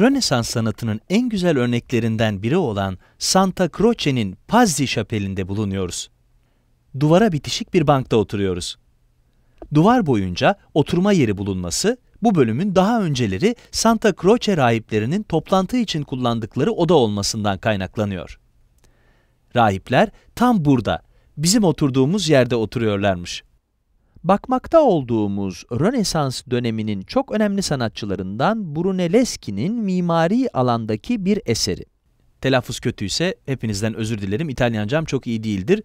Rönesans sanatının en güzel örneklerinden biri olan Santa Croce'nin Pazzi Şapeli'nde bulunuyoruz. Duvara bitişik bir bankta oturuyoruz. Duvar boyunca oturma yeri bulunması, bu bölümün daha önceleri Santa Croce rahiplerinin toplantı için kullandıkları oda olmasından kaynaklanıyor. Rahipler tam burada, bizim oturduğumuz yerde oturuyorlarmış. Bakmakta olduğumuz Rönesans döneminin çok önemli sanatçılarından Brunelleschi'nin mimari alandaki bir eseri. Telaffuz kötüyse hepinizden özür dilerim, İtalyancam çok iyi değildir.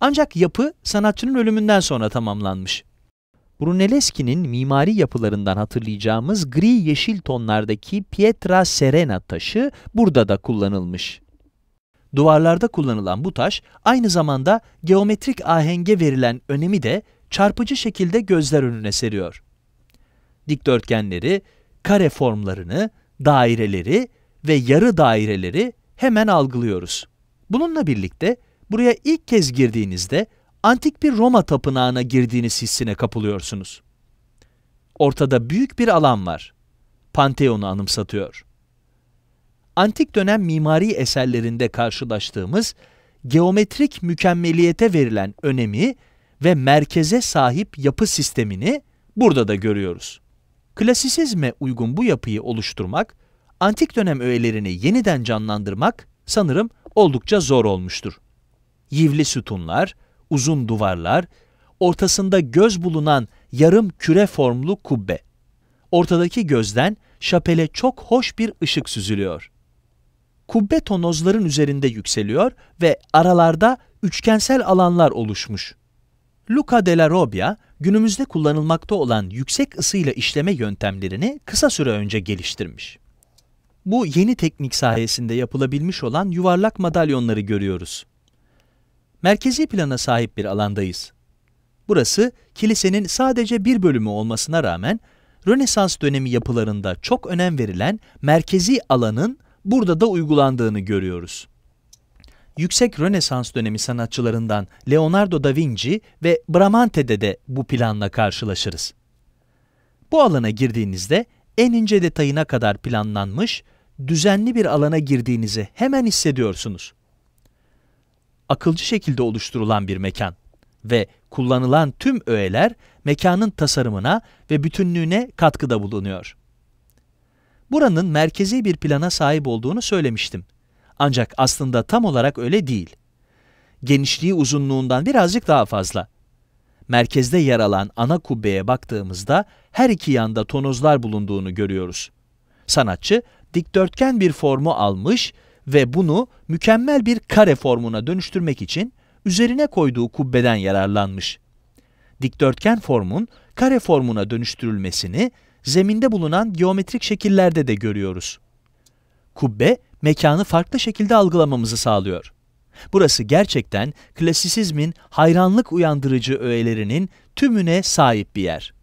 Ancak yapı sanatçının ölümünden sonra tamamlanmış. Brunelleschi'nin mimari yapılarından hatırlayacağımız gri-yeşil tonlardaki Pietra Serena taşı burada da kullanılmış. Duvarlarda kullanılan bu taş aynı zamanda geometrik ahenge verilen önemi de çarpıcı şekilde gözler önüne seriyor. Dikdörtgenleri, kare formlarını, daireleri ve yarı daireleri hemen algılıyoruz. Bununla birlikte buraya ilk kez girdiğinizde antik bir Roma tapınağına girdiğiniz hissine kapılıyorsunuz. Ortada büyük bir alan var. Panteon'u anımsatıyor. Antik dönem mimari eserlerinde karşılaştığımız geometrik mükemmeliyete verilen önemi ve merkeze sahip yapı sistemini burada da görüyoruz. Klasisizme uygun bu yapıyı oluşturmak, antik dönem öğelerini yeniden canlandırmak sanırım oldukça zor olmuştur. Yivli sütunlar, uzun duvarlar, ortasında göz bulunan yarım küre formlu kubbe. Ortadaki gözden şapele çok hoş bir ışık süzülüyor. Kubbe tonozların üzerinde yükseliyor ve aralarda üçgensel alanlar oluşmuş. Luca della Robbia, günümüzde kullanılmakta olan yüksek ısıyla işleme yöntemlerini kısa süre önce geliştirmiş. Bu yeni teknik sayesinde yapılabilmiş olan yuvarlak madalyonları görüyoruz. Merkezi plana sahip bir alandayız. Burası, kilisenin sadece bir bölümü olmasına rağmen, Rönesans dönemi yapılarında çok önem verilen merkezi alanın burada da uygulandığını görüyoruz yüksek Rönesans dönemi sanatçılarından Leonardo da Vinci ve Bramante'de de bu planla karşılaşırız. Bu alana girdiğinizde en ince detayına kadar planlanmış, düzenli bir alana girdiğinizi hemen hissediyorsunuz. Akılcı şekilde oluşturulan bir mekan ve kullanılan tüm öğeler mekanın tasarımına ve bütünlüğüne katkıda bulunuyor. Buranın merkezi bir plana sahip olduğunu söylemiştim. Ancak aslında tam olarak öyle değil. Genişliği uzunluğundan birazcık daha fazla. Merkezde yer alan ana kubbeye baktığımızda her iki yanda tonozlar bulunduğunu görüyoruz. Sanatçı dikdörtgen bir formu almış ve bunu mükemmel bir kare formuna dönüştürmek için üzerine koyduğu kubbeden yararlanmış. Dikdörtgen formun kare formuna dönüştürülmesini zeminde bulunan geometrik şekillerde de görüyoruz. Kubbe mekanı farklı şekilde algılamamızı sağlıyor. Burası gerçekten klasisizmin hayranlık uyandırıcı öğelerinin tümüne sahip bir yer.